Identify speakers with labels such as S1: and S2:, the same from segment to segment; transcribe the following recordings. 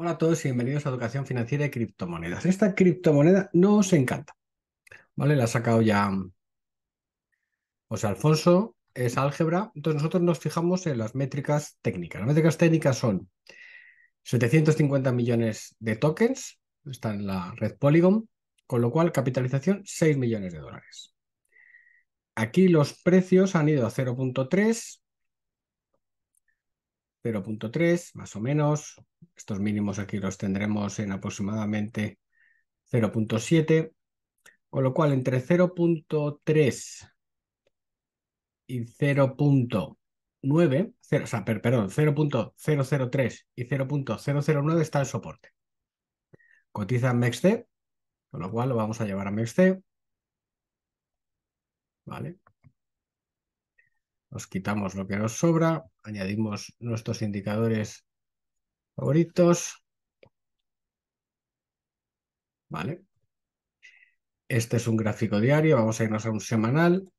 S1: Hola a todos y bienvenidos a Educación Financiera y Criptomonedas. Esta criptomoneda nos encanta, ¿vale? La ha sacado ya mm, José Alfonso, es álgebra. Entonces nosotros nos fijamos en las métricas técnicas. Las métricas técnicas son 750 millones de tokens, está en la red Polygon, con lo cual capitalización 6 millones de dólares. Aquí los precios han ido a 0.3, 0.3, más o menos. Estos mínimos aquí los tendremos en aproximadamente 0.7, con lo cual entre 0.3 y 0.9, o sea, perdón, 0.003 y 0.009 está el soporte. Cotiza en MEXC, con lo cual lo vamos a llevar a MEXC. Vale, nos quitamos lo que nos sobra, añadimos nuestros indicadores favoritos. Vale. Este es un gráfico diario, vamos a irnos a un semanal.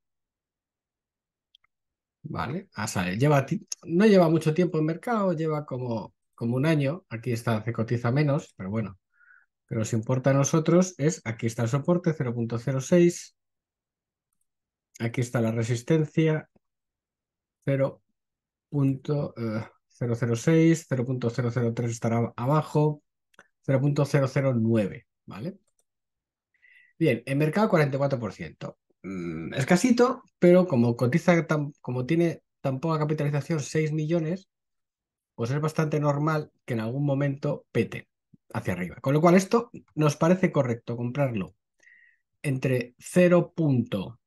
S1: Vale, Lleva, no lleva mucho tiempo en mercado, lleva como, como un año. Aquí está, se cotiza menos, pero bueno. Que nos importa a nosotros es, aquí está el soporte 0.06, aquí está la resistencia, 0.006, 0.003 eh, estará abajo, 0.009, ¿vale? Bien, en mercado 44%. Mm, escasito, pero como cotiza, como tiene tan poca capitalización, 6 millones, pues es bastante normal que en algún momento pete hacia arriba. Con lo cual, esto nos parece correcto comprarlo entre 0.010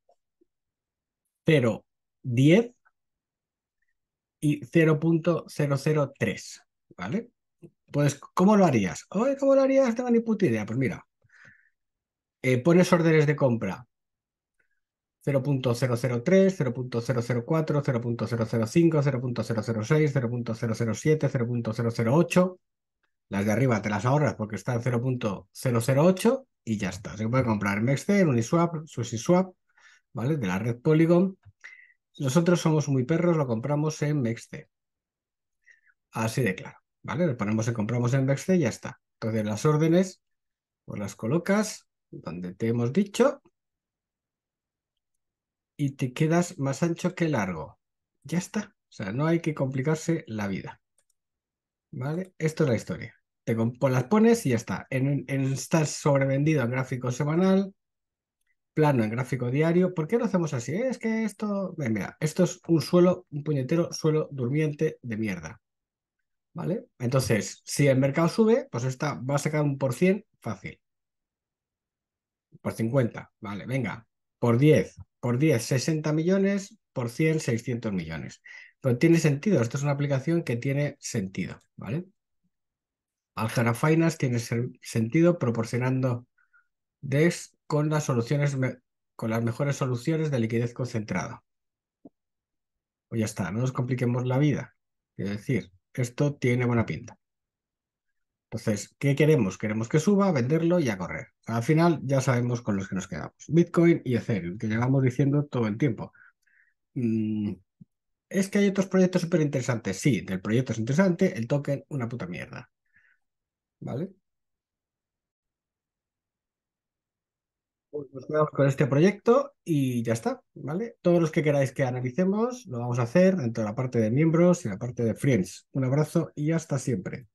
S1: y 0.003, ¿vale? Pues, ¿cómo lo harías? Oye, ¿cómo lo harías? No tengo ni idea. Pues mira, eh, pones órdenes de compra 0.003, 0.004, 0.005, 0.006, 0.007, 0.008. Las de arriba te las ahorras porque está en 0.008 y ya está. Se puede comprar en Mexcel, Uniswap, SushiSwap, ¿vale? De la red Polygon. Nosotros somos muy perros, lo compramos en Mexc. Así de claro, ¿vale? Lo ponemos en compramos en Mexc y ya está. Entonces las órdenes, pues las colocas donde te hemos dicho y te quedas más ancho que largo. Ya está. O sea, no hay que complicarse la vida. ¿Vale? Esto es la historia. Te pues las pones y ya está. En, en, estás sobrevendido gráfico semanal, plano en gráfico diario. ¿Por qué lo hacemos así? Es que esto, mira, esto es un suelo, un puñetero suelo durmiente de mierda. ¿Vale? Entonces, si el mercado sube, pues esta va a sacar un por 100 fácil. Por 50, vale, venga. Por 10, por 10, 60 millones, por 100, 600 millones. Pero tiene sentido, esto es una aplicación que tiene sentido, ¿vale? Aljara Finance tiene sentido proporcionando des con las soluciones con las mejores soluciones de liquidez concentrada. Pues ya está, no nos compliquemos la vida. Es decir, esto tiene buena pinta. Entonces, ¿qué queremos? Queremos que suba, venderlo y a correr. Al final ya sabemos con los que nos quedamos. Bitcoin y Ethereum, que llevamos diciendo todo el tiempo. Mm, es que hay otros proyectos súper interesantes. Sí, del proyecto es interesante, el token una puta mierda. ¿Vale? Pues nos quedamos con este proyecto y ya está, ¿vale? Todos los que queráis que analicemos, lo vamos a hacer de la parte de miembros y la parte de friends. Un abrazo y hasta siempre.